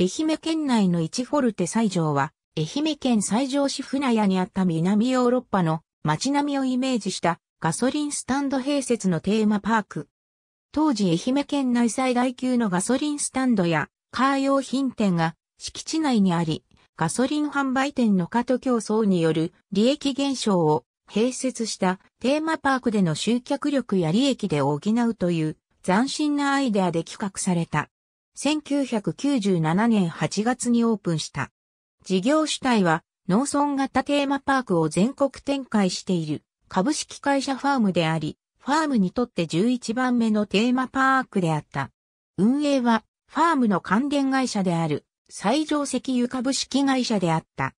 愛媛県内の一フォルテ西条は、愛媛県西条市船屋にあった南ヨーロッパの街並みをイメージしたガソリンスタンド併設のテーマパーク。当時愛媛県内最大級のガソリンスタンドやカー用品店が敷地内にあり、ガソリン販売店の過渡競争による利益減少を併設したテーマパークでの集客力や利益で補うという斬新なアイデアで企画された。1997年8月にオープンした。事業主体は農村型テーマパークを全国展開している株式会社ファームであり、ファームにとって11番目のテーマパークであった。運営はファームの関連会社である西条石油株式会社であった。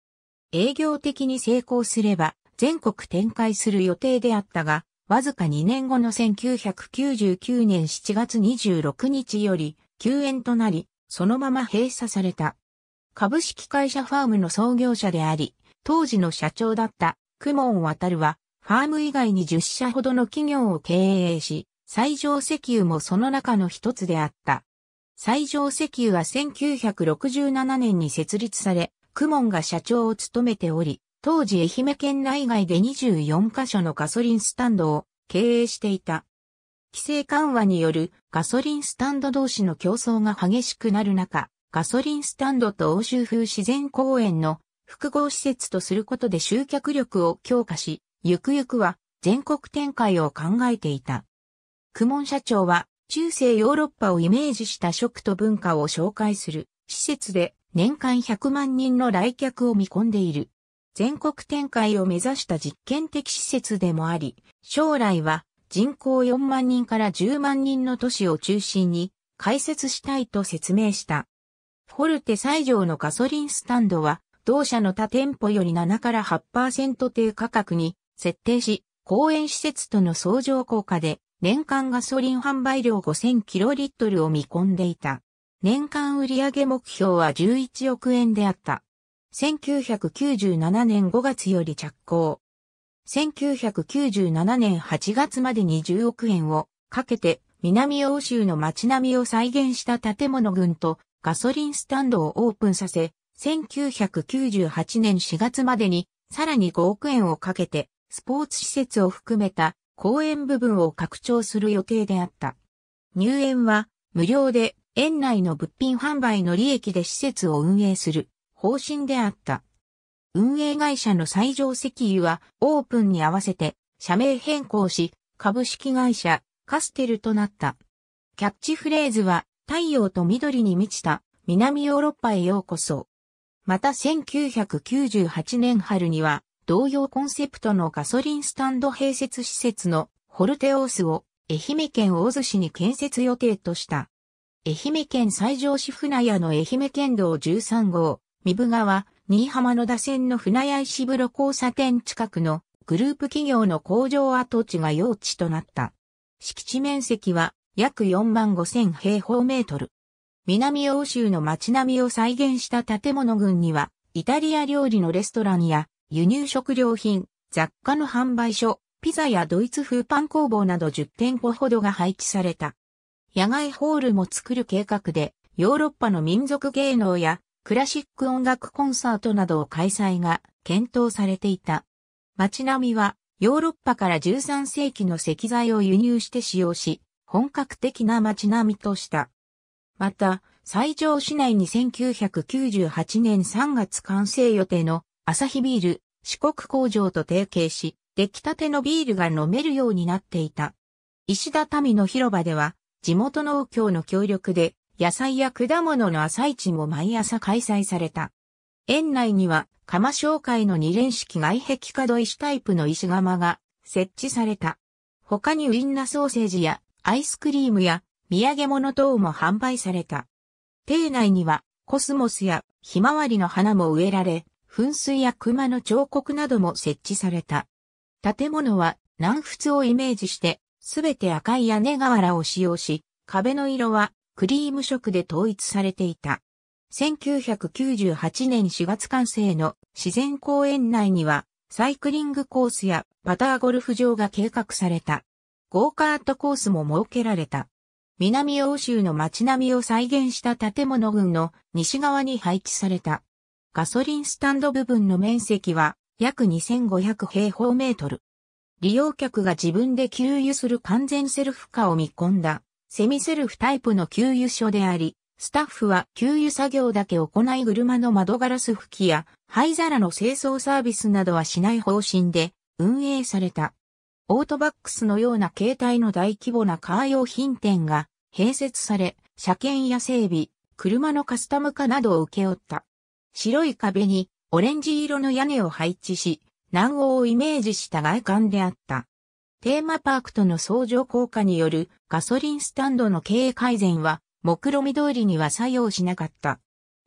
営業的に成功すれば全国展開する予定であったが、わずか2年後の1999年7月26日より休園となり、そのまま閉鎖された。株式会社ファームの創業者であり、当時の社長だった、公文ルは、ファーム以外に10社ほどの企業を経営し、最上石油もその中の一つであった。最上石油は1967年に設立され、公文が社長を務めており、当時愛媛県内外で24カ所のガソリンスタンドを経営していた。規制緩和によるガソリンスタンド同士の競争が激しくなる中、ガソリンスタンドと欧州風自然公園の複合施設とすることで集客力を強化し、ゆくゆくは全国展開を考えていた。クモン社長は中世ヨーロッパをイメージした食と文化を紹介する施設で年間100万人の来客を見込んでいる。全国展開を目指した実験的施設でもあり、将来は人口4万人から10万人の都市を中心に開設したいと説明した。フォルテ西上のガソリンスタンドは、同社の他店舗より7から8%低価格に設定し、公園施設との相乗効果で年間ガソリン販売量5 0 0 0キロリットルを見込んでいた。年間売上目標は11億円であった。1997年5月より着工。1997年8月までに10億円をかけて南欧州の街並みを再現した建物群とガソリンスタンドをオープンさせ、1998年4月までにさらに5億円をかけてスポーツ施設を含めた公園部分を拡張する予定であった。入園は無料で園内の物品販売の利益で施設を運営する方針であった。運営会社の最上石油はオープンに合わせて社名変更し、株式会社カステルとなった。キャッチフレーズは太陽と緑に満ちた南ヨーロッパへようこそ。また1998年春には同様コンセプトのガソリンスタンド併設施設のホルテオースを愛媛県大洲市に建設予定とした。愛媛県最上市船屋の愛媛県道13号、三部川、新居浜野田線の船屋石風呂交差点近くのグループ企業の工場跡地が用地となった。敷地面積は約4万5千平方メートル。南欧州の街並みを再現した建物群には、イタリア料理のレストランや輸入食料品、雑貨の販売所、ピザやドイツ風パン工房など10店舗ほどが配置された。野外ホールも作る計画で、ヨーロッパの民族芸能やクラシック音楽コンサートなどを開催が検討されていた。街並みはヨーロッパから13世紀の石材を輸入して使用し、本格的な街並みとした。また、西条市内に1998年3月完成予定の朝日ビール四国工場と提携し、出来たてのビールが飲めるようになっていた。石田民の広場では、地元農協の協力で野菜や果物の朝市も毎朝開催された。園内には、釜商会の二連式外壁角石タイプの石窯が設置された。他にウインナソーセージやアイスクリームや土産物等も販売された。邸内にはコスモスやひまわりの花も植えられ、噴水や熊の彫刻なども設置された。建物は南仏をイメージして、すべて赤い屋根瓦を使用し、壁の色はクリーム色で統一されていた。1998年4月完成の自然公園内にはサイクリングコースやパターゴルフ場が計画された。ゴーカートコースも設けられた。南欧州の街並みを再現した建物群の西側に配置された。ガソリンスタンド部分の面積は約2500平方メートル。利用客が自分で給油する完全セルフ化を見込んだセミセルフタイプの給油所であり、スタッフは給油作業だけ行い車の窓ガラス拭きや灰皿の清掃サービスなどはしない方針で運営された。オートバックスのような携帯の大規模なカー用品店が併設され、車検や整備、車のカスタム化などを請け負った。白い壁にオレンジ色の屋根を配置し、南欧をイメージした外観であった。テーマパークとの相乗効果によるガソリンスタンドの経営改善は目論見通りには作用しなかった。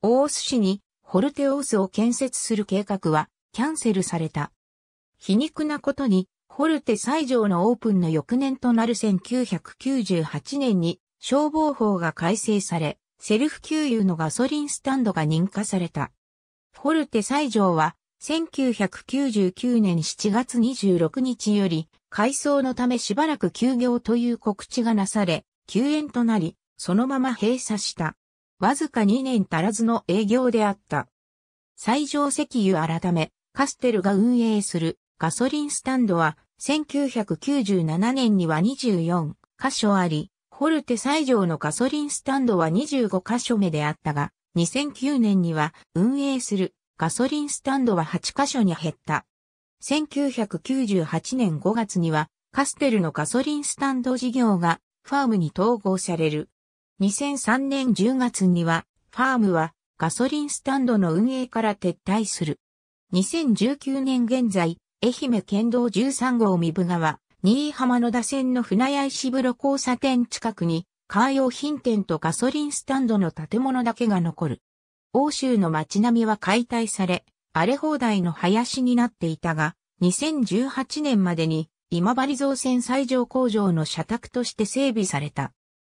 大須市にホルテオースを建設する計画はキャンセルされた。皮肉なことに、ホルテ最上のオープンの翌年となる1998年に消防法が改正され、セルフ給油のガソリンスタンドが認可された。ホルテ最上は1999年7月26日より、改装のためしばらく休業という告知がなされ、休園となり、そのまま閉鎖した。わずか2年足らずの営業であった。最上石油改め、カステルが運営するガソリンスタンドは、1997年には24箇所あり、ホルテ最上のガソリンスタンドは25箇所目であったが、2009年には運営するガソリンスタンドは8カ所に減った。1998年5月には、カステルのガソリンスタンド事業がファームに統合される。2003年10月には、ファームはガソリンスタンドの運営から撤退する。2019年現在、愛媛県道13号三部川、新居浜野田線の船屋石風呂交差点近くに、カー用品店とガソリンスタンドの建物だけが残る。欧州の街並みは解体され、荒れ放題の林になっていたが、2018年までに今治造船最上工場の社宅として整備された。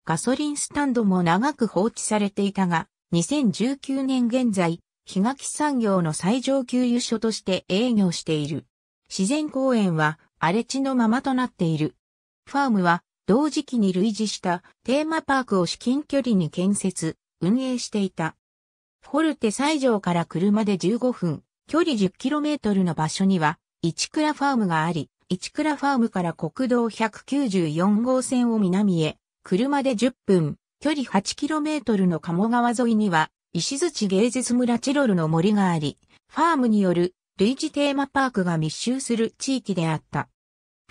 ガソリンスタンドも長く放置されていたが、2019年現在、日垣産業の最上級油所として営業している。自然公園は荒れ地のままとなっている。ファームは同時期に類似したテーマパークを至近距離に建設、運営していた。ホルテ西条から車で15分、距離 10km の場所には、市倉ファームがあり、市倉ファームから国道194号線を南へ、車で10分、距離 8km の鴨川沿いには、石槌芸術村チロルの森があり、ファームによる類似テーマパークが密集する地域であった。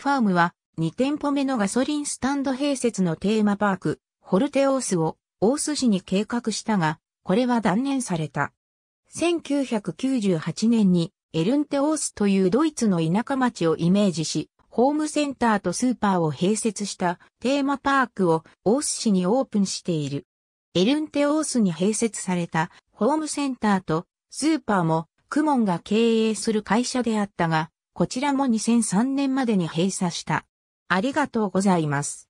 ファームは2店舗目のガソリンスタンド併設のテーマパーク、ホルテオースを大須市に計画したが、これは断念された。1998年にエルンテオースというドイツの田舎町をイメージし、ホームセンターとスーパーを併設したテーマパークをオース市にオープンしている。エルンテオースに併設されたホームセンターとスーパーもクモンが経営する会社であったが、こちらも2003年までに閉鎖した。ありがとうございます。